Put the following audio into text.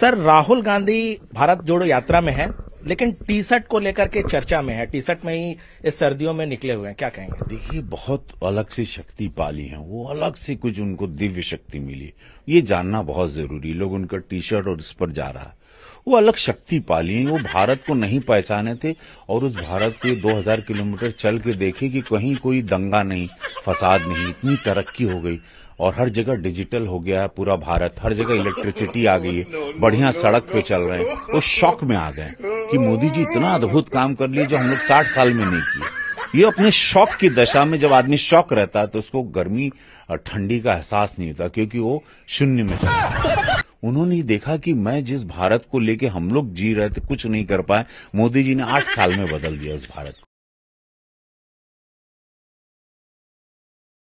sir Rahul Gandhi Bharat जोड़ो यात्रा में है लेकिन टी शर्ट को लेकर के चर्चा में है टी शर्ट में ही इस सर्दियों में निकले हुए हैं क्या कहेंगे देखिए बहुत अलग सी शक्ति पाली है वो अलग से कुछ उनको दिव्य शक्ति मिली ये जानना बहुत जरूरी लोग उनका टी शर्ट और इस पर जा रहा है वो अलग शक्ति पाली है वो भारत को नहीं पहचाने थे और उस भारत के 2000 किलोमीटर चल के देखे कि कहीं कोई दंगा नहीं फसाद नहीं इतनी तरक्की हो गई और हर जगह डिजिटल हो गया है पूरा भारत हर जगह इलेक्ट्रिसिटी आ गई है बढ़िया सड़क पे चल रहे हैं वो शौक में आ गए कि मोदी जी इतना अद्भुत काम कर लिए जो हम लोग साठ साल में नहीं किए ये अपने शौक की दशा में जब आदमी शौक रहता है तो उसको गर्मी और ठंडी का एहसास नहीं होता क्योंकि वो शून्य में चला उन्होंने देखा कि मैं जिस भारत को लेके हम लोग जी रहे थे कुछ नहीं कर पाए मोदी जी ने आठ साल में बदल दिया उस भारत को